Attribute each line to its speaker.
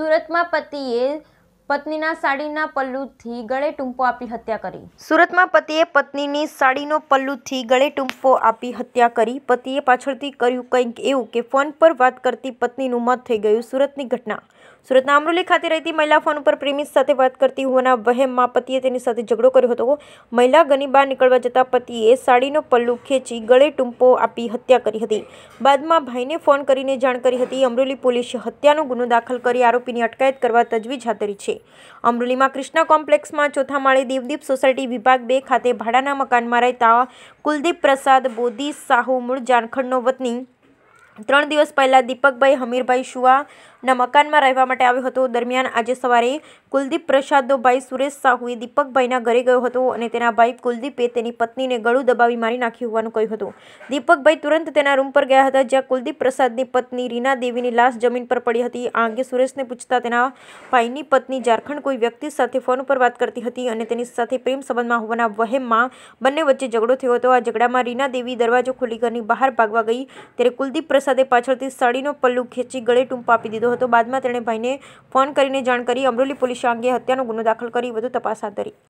Speaker 1: સુરતમાં પતિએ પત્નીના સાડીના પલ્લુથી ગળે ટૂંપો આપી હત્યા કરી સુરતમાં પતિએ પત્નીની સાડીનો પલ્લુથી ગળે ટૂંપો આપી હત્યા કરી પતિએ પાછળથી કર્યું કંઈક એવું કે ફોન પર વાત કરતી પત્નીનું મત થઈ ગયું સુરતની ઘટના સુરતના અમરોલી ખાતે રહેતી મહિલા ફોન ઉપર પ્રેમી સાથે વાત કરતી હોવાના વહેમમાં પતિએ તેની સાથે ઝઘડો કર્યો હતો મહિલા ઘરની બહાર નીકળવા જતાં પતિએ સાડીનો પલ્લુ ખેંચી ગળે ટૂંપો આપી હત્યા કરી હતી બાદમાં ભાઈને ફોન કરીને જાણ કરી હતી અમરોલી પોલીસે હત્યાનો ગુનો દાખલ કરી આરોપીની અટકાયત કરવા તજવીજ હાથ ધરી છે અમરેલીમાં કૃષ્ણ કોમ્પ્લેક્સમાં ચોથા માળે દેવદીપ સોસાયટી વિભાગ બે ખાતે ભાડાના મકાનમાં રહેતા કુલદીપ પ્રસાદ બોધી સાહુ મૂળ જારખંડનો વતની ત્રણ દિવસ પહેલાં દીપકભાઈ હમીરભાઈ શુવાના મકાનમાં રહેવા માટે આવ્યો હતો દરમિયાન આજે સવારે કુલદીપ પ્રસાદોભાઈ સુરેશ સાહુએ દીપકભાઈના ઘરે ગયો હતો અને તેના ભાઈ કુલદીપે તેની પત્નીને ગળું દબાવી મારી નાખ્યું હોવાનું કહ્યું હતું દીપકભાઈ તુરંત તેના રૂમ પર ગયા હતા જ્યાં કુલદીપ પ્રસાદની પત્ની રીના દેવીની લાશ જમીન પર પડી હતી આ અંગે સુરેશને પૂછતા તેના ભાઈની પત્ની ઝારખંડ કોઈ વ્યક્તિ સાથે ફોન પર વાત કરતી હતી અને તેની સાથે પ્રેમ સંબંધમાં હોવાના વહેમમાં બંને વચ્ચે ઝઘડો થયો હતો આ ઝઘડામાં રીના દેવી દરવાજો ખોલી ઘરની બહાર ભાગવા ગઈ ત્યારે કુલદીપ પ્રસાદ સાથે પાછળથી સાડીનો પલ્લુ ખેંચી ગળે ટૂંપ આપી દીધો હતો બાદમાં તેણે ભાઈને ફોન કરીને જાણ કરી અમરોલી પોલીસે આ અંગે હત્યાનો ગુનો દાખલ કરી વધુ તપાસ હાથ ધરી